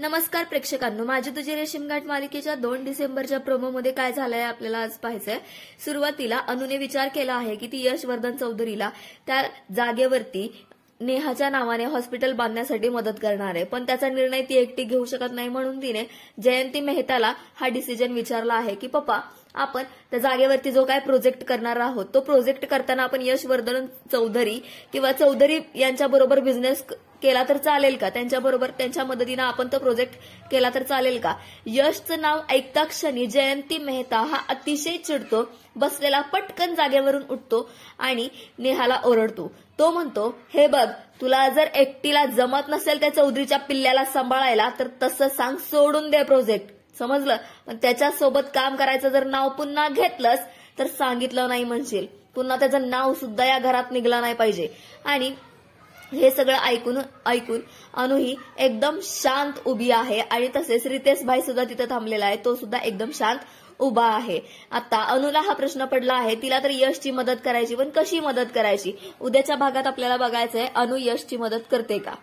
नमस्कार प्रेक्षकांनो माझी तुझी रेशीम घाट मालिकेच्या दोन डिसेंबरच्या प्रोमोमध्ये काय झालंय आपल्याला आज पाहायचंय सुरुवातीला अनुने विचार केला आहे की ती यशवर्धन चौधरीला त्या जागेवरती नेहाच्या नावाने हॉस्पिटल बांधण्यासाठी मदत करणार आहे पण त्याचा निर्णय ती एकटी घेऊ शकत नाही म्हणून तिने जयंती मेहताला हा डिसिजन विचारला आहे की पप्पा आपण त्या जागेवरती जो काय प्रोजेक्ट करणार आहोत तो प्रोजेक्ट करताना आपण यशवर्धन चौधरी किंवा चौधरी यांच्याबरोबर बिझनेस केला तर चालेल का त्यांच्याबरोबर त्यांच्या मदतीनं आपण तो प्रोजेक्ट केला तर चालेल का यशचं नाव ऐकता क्षणी जयंती मेहता हा अतिशय चिडतो बसलेला पटकन जागेवरून उठतो आणि नेहाला ओरडतो तो म्हणतो हे बघ तुला जर एकटीला जमत नसेल त्या चौधरीच्या पिल्ल्याला सांभाळायला तर तसं सांग सोडून दे प्रोजेक्ट समजलं पण त्याच्यासोबत काम करायचं जर नाव पुन्हा घेतलंस तर सांगितलं नाही म्हणशील पुन्हा त्याचं नाव सुद्धा या घरात निघलं नाही पाहिजे आणि हे सगळं ऐकून ऐकून अनु ही एकदम शांत उभी आहे आणि तसेच रितेश भाई सुद्धा तिथे थांबलेला आहे तो सुद्धा एकदम शांत उभा आहे आता अनुला हा प्रश्न पडला आहे तिला तर यशची मदत करायची पण कशी मदत करायची उद्याच्या भागात आपल्याला बघायचंय अनु यशची मदत करते का